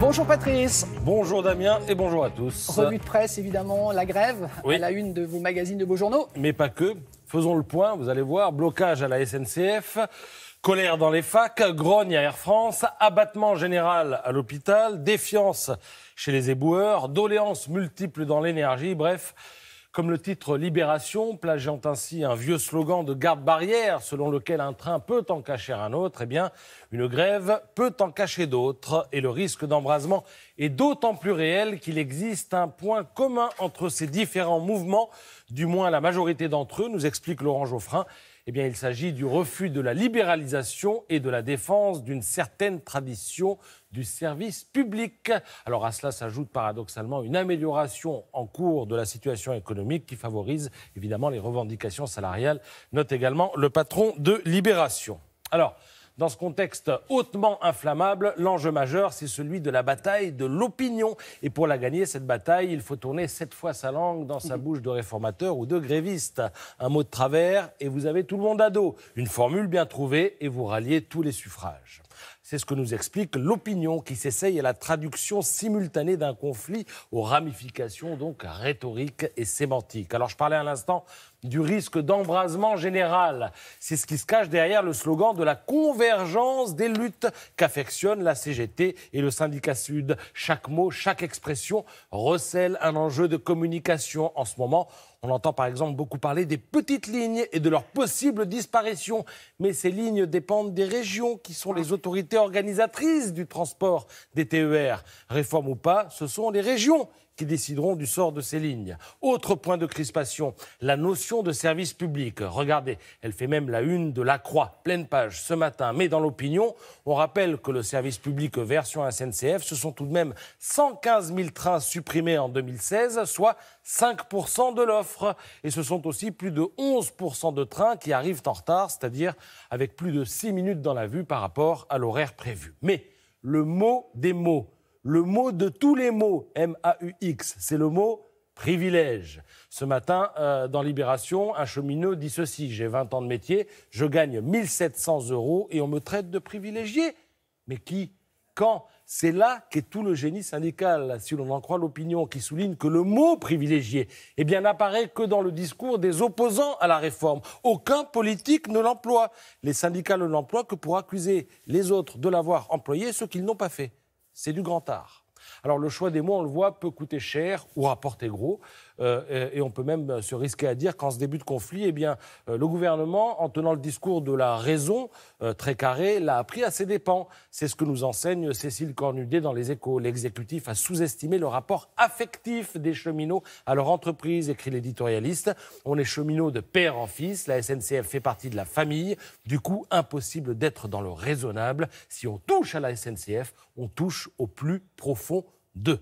Bonjour Patrice. Bonjour Damien et bonjour à tous. Revue de presse évidemment, la grève la une de vos magazines de beaux journaux. Mais pas que. Faisons le point, vous allez voir, blocage à la SNCF. Colère dans les facs, grogne à Air France, abattement général à l'hôpital, défiance chez les éboueurs, doléances multiples dans l'énergie, bref, comme le titre Libération, plagiant ainsi un vieux slogan de garde-barrière selon lequel un train peut en cacher un autre, eh bien, une grève peut en cacher d'autres et le risque d'embrasement est d'autant plus réel qu'il existe un point commun entre ces différents mouvements, du moins la majorité d'entre eux, nous explique Laurent Geoffrin. Eh bien, il s'agit du refus de la libéralisation et de la défense d'une certaine tradition du service public. Alors à cela s'ajoute paradoxalement une amélioration en cours de la situation économique qui favorise évidemment les revendications salariales, note également le patron de Libération. Alors, dans ce contexte hautement inflammable, l'enjeu majeur, c'est celui de la bataille de l'opinion. Et pour la gagner, cette bataille, il faut tourner sept fois sa langue dans sa mhm. bouche de réformateur ou de gréviste. Un mot de travers et vous avez tout le monde à dos. Une formule bien trouvée et vous ralliez tous les suffrages. C'est ce que nous explique l'opinion qui s'essaye à la traduction simultanée d'un conflit aux ramifications donc rhétoriques et sémantiques. Alors je parlais à l'instant du risque d'embrasement général. C'est ce qui se cache derrière le slogan de la convergence des luttes qu'affectionnent la CGT et le syndicat Sud. Chaque mot, chaque expression recèle un enjeu de communication. En ce moment, on entend par exemple beaucoup parler des petites lignes et de leur possible disparition. Mais ces lignes dépendent des régions qui sont les autorités organisatrices du transport des TER. Réforme ou pas, ce sont les régions qui décideront du sort de ces lignes. Autre point de crispation, la notion de service public. Regardez, elle fait même la une de la croix, pleine page ce matin. Mais dans l'opinion, on rappelle que le service public version SNCF, ce sont tout de même 115 000 trains supprimés en 2016, soit 5% de l'offre. Et ce sont aussi plus de 11% de trains qui arrivent en retard, c'est-à-dire avec plus de 6 minutes dans la vue par rapport à l'horaire prévu. Mais le mot des mots, le mot de tous les mots, M-A-U-X, c'est le mot privilège. Ce matin, euh, dans Libération, un cheminot dit ceci, j'ai 20 ans de métier, je gagne 1700 euros et on me traite de privilégié. Mais qui Quand C'est là qu'est tout le génie syndical, si l'on en croit l'opinion, qui souligne que le mot privilégié eh bien, n'apparaît que dans le discours des opposants à la réforme. Aucun politique ne l'emploie. Les syndicats ne l'emploient que pour accuser les autres de l'avoir employé, ce qu'ils n'ont pas fait c'est du grand art. Alors le choix des mots, on le voit, peut coûter cher ou rapporter gros. Euh, et, on peut même euh, se risquer à dire qu'en ce début de conflit, eh bien, euh, le gouvernement, en tenant le discours de la raison très carré, l'a appris à ses dépens. C'est ce que nous enseigne Cécile Cornudet dans Les Échos. L'exécutif a sous-estimé le rapport affectif des cheminots à leur entreprise, écrit l'éditorialiste. On est cheminots de père en fils, la SNCF fait partie de la famille, du coup impossible d'être dans le raisonnable. Si on touche à la SNCF, on touche au plus profond d'eux.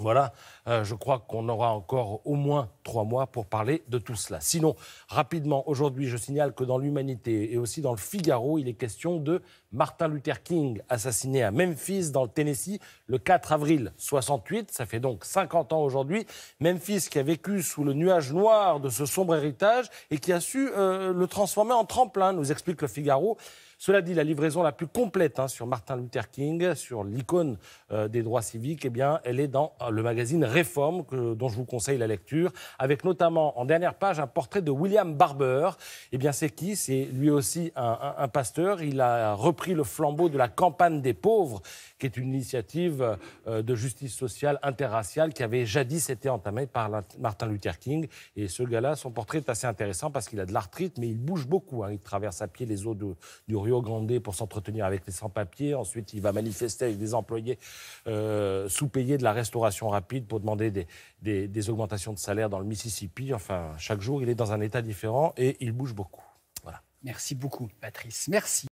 Voilà, euh, je crois qu'on aura encore au moins trois mois pour parler de tout cela. Sinon, rapidement, aujourd'hui, je signale que dans l'Humanité et aussi dans le Figaro, il est question de Martin Luther King, assassiné à Memphis, dans le Tennessee, le 4 avril 68. Ça fait donc 50 ans aujourd'hui. Memphis qui a vécu sous le nuage noir de ce sombre héritage et qui a su euh, le transformer en tremplin, nous explique le Figaro. Cela dit, la livraison la plus complète hein, sur Martin Luther King, sur l'icône euh, des droits civiques, eh bien, elle est dans euh, le magazine Réforme, que, dont je vous conseille la lecture, avec notamment en dernière page un portrait de William Barber. Eh bien, c'est qui C'est lui aussi un, pasteur. Il a repris le flambeau de la campagne des pauvres, qui est une initiative euh, de justice sociale interraciale qui avait jadis été entamée par Martin Luther King. Et ce gars-là, son portrait est assez intéressant parce qu'il a de l'arthrite, mais il bouge beaucoup. Hein. Il traverse à pied les eaux de, du pour s'entretenir avec les sans-papiers. Ensuite, il va manifester avec des employés euh, sous-payés de la restauration rapide pour demander des, des augmentations de salaire dans le Mississippi. Enfin, chaque jour, il est dans un état différent et il bouge beaucoup. Voilà. Merci beaucoup, Patrice. Merci.